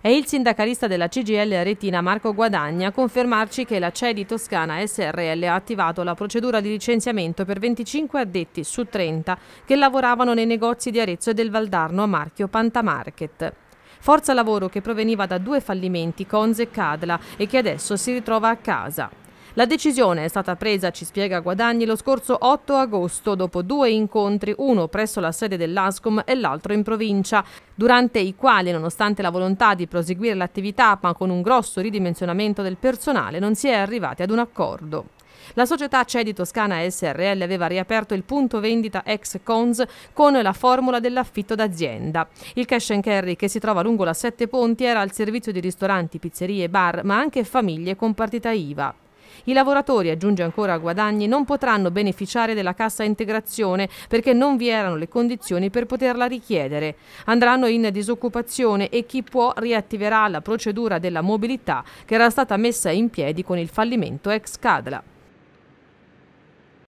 È il sindacalista della CGL Retina Marco Guadagna a confermarci che la CEDI Toscana SRL ha attivato la procedura di licenziamento per 25 addetti su 30 che lavoravano nei negozi di Arezzo e del Valdarno a marchio Pantamarket. Forza lavoro che proveniva da due fallimenti, Conze e Cadla, e che adesso si ritrova a casa. La decisione è stata presa, ci spiega Guadagni, lo scorso 8 agosto dopo due incontri, uno presso la sede dell'ASCOM e l'altro in provincia, durante i quali, nonostante la volontà di proseguire l'attività ma con un grosso ridimensionamento del personale, non si è arrivati ad un accordo. La società Cedi Toscana SRL aveva riaperto il punto vendita ex Cons con la formula dell'affitto d'azienda. Il cash and carry che si trova lungo la Sette Ponti era al servizio di ristoranti, pizzerie, bar, ma anche famiglie con partita IVA. I lavoratori, aggiunge ancora guadagni, non potranno beneficiare della cassa integrazione perché non vi erano le condizioni per poterla richiedere. Andranno in disoccupazione e chi può riattiverà la procedura della mobilità che era stata messa in piedi con il fallimento ex Cadla.